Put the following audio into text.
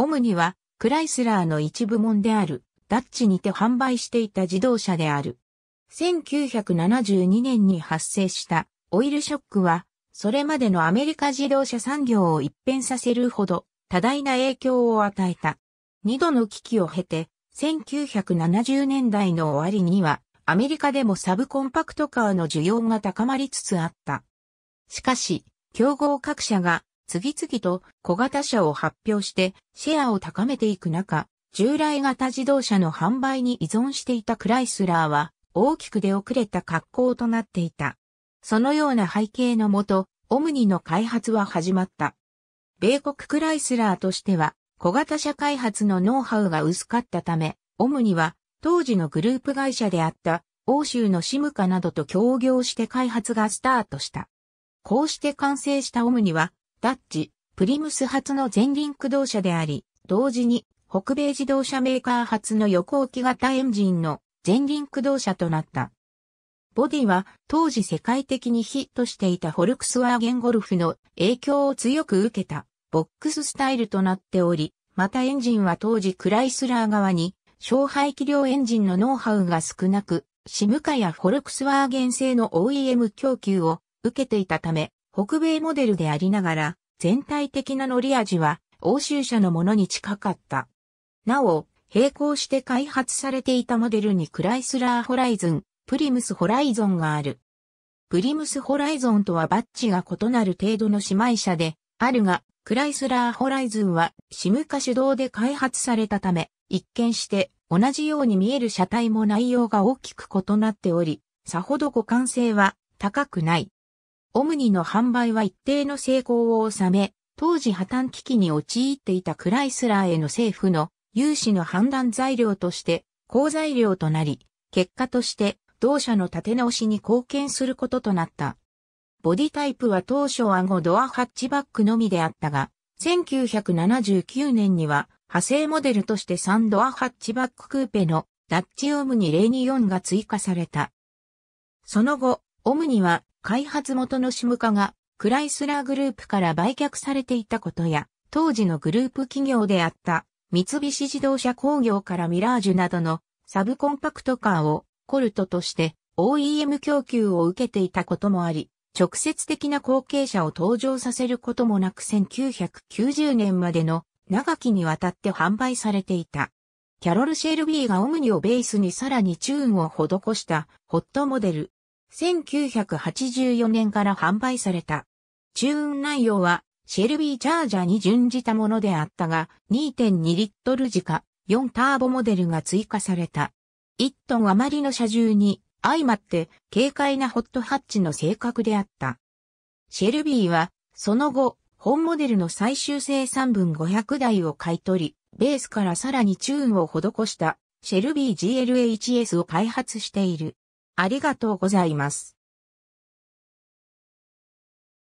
オムには、クライスラーの一部門である、ダッチにて販売していた自動車である。1972年に発生したオイルショックは、それまでのアメリカ自動車産業を一変させるほど多大な影響を与えた。二度の危機を経て、1970年代の終わりには、アメリカでもサブコンパクトカーの需要が高まりつつあった。しかし、競合各社が次々と小型車を発表してシェアを高めていく中、従来型自動車の販売に依存していたクライスラーは大きく出遅れた格好となっていた。そのような背景のもと、オムニの開発は始まった。米国クライスラーとしては、小型車開発のノウハウが薄かったため、オムニは当時のグループ会社であった欧州のシムカなどと協業して開発がスタートした。こうして完成したオムニはダッチ、プリムス初の前輪駆動車であり、同時に北米自動車メーカー初の横置き型エンジンの前輪駆動車となった。ボディは当時世界的にヒットしていたフォルクスワーゲンゴルフの影響を強く受けたボックススタイルとなっており、またエンジンは当時クライスラー側に小排気量エンジンのノウハウが少なく、シムカやフォルクスワーゲン製の OEM 供給を受けていたため、北米モデルでありながら、全体的な乗り味は欧州車のものに近かった。なお、並行して開発されていたモデルにクライスラーホライズン、プリムスホライゾンがある。プリムスホライゾンとはバッジが異なる程度の姉妹車で、あるが、クライスラーホライズンはシム化主導で開発されたため、一見して同じように見える車体も内容が大きく異なっており、さほど互換性は高くない。オムニの販売は一定の成功を収め、当時破綻危機に陥っていたクライスラーへの政府の融資の判断材料として好材料となり、結果として同社の立て直しに貢献することとなった。ボディタイプは当初は5ドアハッチバックのみであったが、1979年には派生モデルとして3ドアハッチバッククーペのダッチオムニ024が追加された。その後、オムニは開発元のシムカがクライスラーグループから売却されていたことや、当時のグループ企業であった三菱自動車工業からミラージュなどのサブコンパクトカーをコルトとして OEM 供給を受けていたこともあり、直接的な後継者を登場させることもなく1990年までの長きにわたって販売されていた。キャロル・シェルビーがオムニをベースにさらにチューンを施したホットモデル1984年から販売された。チューン内容は、シェルビーチャージャーに準じたものであったが、2.2リットル時価4ターボモデルが追加された。1トン余りの車重に、相まって軽快なホットハッチの性格であった。シェルビーは、その後、本モデルの最終生産分500台を買い取り、ベースからさらにチューンを施した、シェルビー GLHS を開発している。ありがとうございます。